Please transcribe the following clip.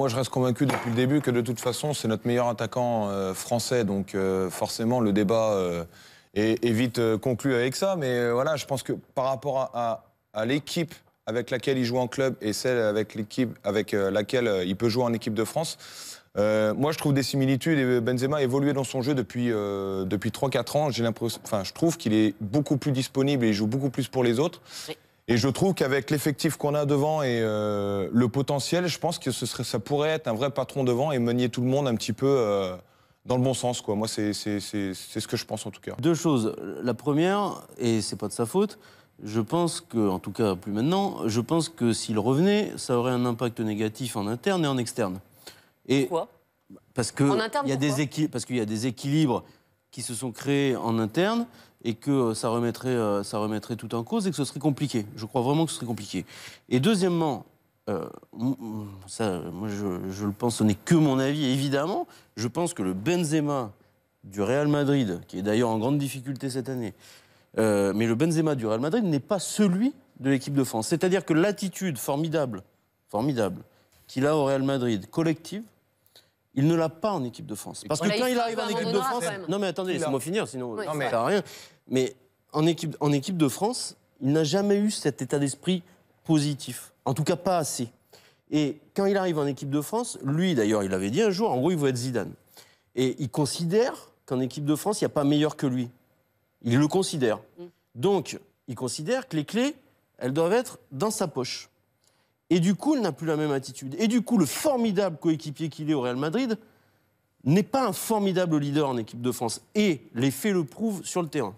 moi, je reste convaincu depuis le début que de toute façon, c'est notre meilleur attaquant euh, français. Donc, euh, forcément, le débat euh, est, vite conclu avec ça. Mais voilà, je pense que par rapport à, l'équipe avec laquelle il joue en club et celle avec l'équipe avec laquelle il peut jouer en équipe de France, moi, je trouve des similitudes. Et Benzema a évolué dans son jeu depuis, depuis 3-4 ans. J'ai l'impression, enfin, je trouve qu'il est beaucoup plus disponible et il joue beaucoup plus pour les autres. Et je trouve qu'avec l'effectif qu'on a devant et euh, le potentiel, je pense que ce serait, ça pourrait être un vrai patron devant et mener tout le monde un petit peu euh, dans le bon sens. Quoi. Moi, c'est ce que je pense en tout cas. Deux choses. La première, et c'est pas de sa faute, je pense que, en tout cas plus maintenant, je pense que s'il revenait, ça aurait un impact négatif en interne et en externe. Et pourquoi Parce qu'il y, y a des équilibres qui se sont créés en interne et que euh, ça remettrait, euh, ça remettrait tout en cause et que ce serait compliqué. Je crois vraiment que ce serait compliqué. Et deuxièmement, euh, je, le pense, ce n'est que mon avis, évidemment. Je pense que le Benzema du Real Madrid, qui est d'ailleurs en grande difficulté cette année, mais le Benzema du Real Madrid n'est pas celui de l'équipe de France. C'est-à-dire que l'attitude formidable, formidable, qu'il a au Real Madrid, collective, il ne l'a pas en équipe de France. Parce que quand il, arrive en équipe de France. Non, mais attendez, laissez-moi finir, sinon ça ne sert à rien. Mais en équipe, en équipe de France, il n'a jamais eu cet état d'esprit positif. En tout cas, pas assez. Et quand il arrive en équipe de France, lui, d'ailleurs, il avait dit un jour, en gros, il veut être Zidane. Et il considère qu'en équipe de France, il n'y a pas meilleur que lui. Il le considère. Mm. Donc, il considère que les clés, elles doivent être dans sa poche. Et du coup, il n'a plus la même attitude. Et du coup, le formidable coéquipier qu'il est au Real Madrid n'est pas un formidable leader en équipe de France. Et les faits le prouvent sur le terrain.